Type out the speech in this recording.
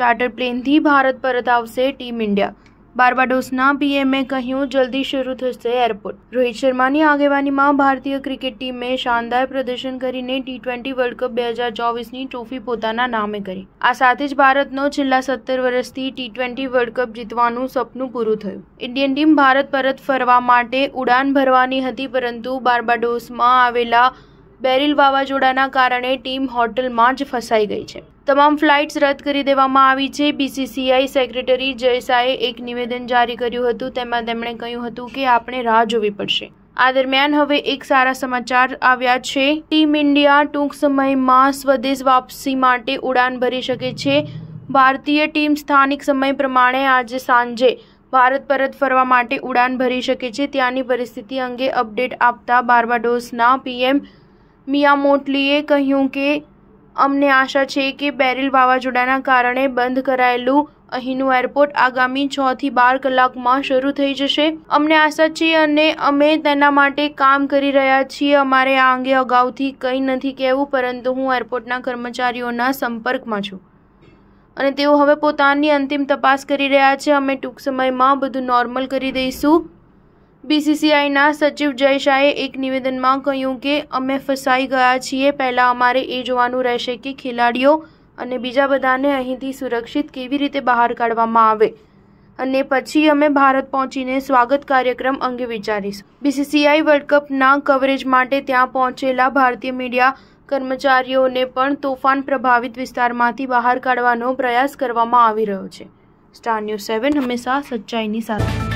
charter પ્લેનથી ભારત પરત આવશે ટીમ ઇન્ડિયા બાર્બાડોસના પીએમએ કહ્યું જલ્દી શરૂ થશે એરપોર્ટ રોહિત શર્માની આગેવાનીમાં ભારતીય ક્રિકેટ ટીમે શાનદાર પ્રદર્શન કરીને ટી ટ્વેન્ટી વર્લ્ડ કપ બે હજાર ચોવીસની ટ્રોફી પોતાના નામે કરી આ સાથે જ ભારતનો છેલ્લા સત્તર વર્ષથી ટી ટ્વેન્ટી વર્લ્ડ કપ જીતવાનું સપનું પૂરું થયું ઇન્ડિયન ટીમ ભારત પરત ફરવા માટે ઉડાન ભરવાની હતી પરંતુ બાર્બાડોસમાં આવેલા બેરિલ વાવાઝોડાના કારણે ટીમ હોટલમાં જ ફસાઈ ગઈ છે તમામ ફ્લાઇટ્સ રદ કરી દેવામાં આવી છે બીસીસીઆઈ સેક્રેટરી જયસાએ એક નિવેદન જારી કર્યું હતું તેમાં તેમણે કહ્યું હતું કે આપણે રાહ જોવી પડશે આ દરમિયાન હવે એક સારા સમાચાર આવ્યા છે ટીમ ઇન્ડિયા ટૂંક સમયમાં સ્વદેશ વાપસી માટે ઉડાન ભરી શકે છે ભારતીય ટીમ સ્થાનિક સમય પ્રમાણે આજે સાંજે ભારત પરત ફરવા માટે ઉડાન ભરી શકે છે ત્યાંની પરિસ્થિતિ અંગે અપડેટ આપતા બાર્બાડોસના પીએમ મિયા મોટલીએ કહ્યું કે અમને આશા છે કે બેરિલ વાવાઝોડાના કારણે બંધ કરાયેલું અહીંનું એરપોર્ટ આગામી છ થી બાર કલાકમાં શરૂ થઈ જશે અમને આશા છે અને અમે તેના માટે કામ કરી રહ્યા છીએ અમારે આ અંગે અગાઉથી કંઈ નથી કહેવું પરંતુ હું એરપોર્ટના કર્મચારીઓના સંપર્કમાં છું અને તેઓ હવે પોતાની અંતિમ તપાસ કરી રહ્યા છે અમે ટૂંક સમયમાં બધું નોર્મલ કરી દઈશું બીસીસીઆઈના સચિવ જય શાહે એક નિવેદનમાં કહ્યું કે અમે ફસાઈ ગયા છીએ પહેલાં અમારે એ જોવાનું રહેશે કે ખેલાડીઓ અને બીજા બધાને અહીંથી સુરક્ષિત કેવી રીતે બહાર કાઢવામાં આવે અને પછી અમે ભારત પહોંચીને સ્વાગત કાર્યક્રમ અંગે વિચારીશું બીસીસીઆઈ વર્લ્ડ કપના કવરેજ માટે ત્યાં પહોંચેલા ભારતીય મીડિયા કર્મચારીઓને પણ તોફાન પ્રભાવિત વિસ્તારમાંથી બહાર કાઢવાનો પ્રયાસ કરવામાં આવી રહ્યો છે સ્ટાર ન્યૂઝ સેવન હંમેશા સચ્ચાઈની સાથે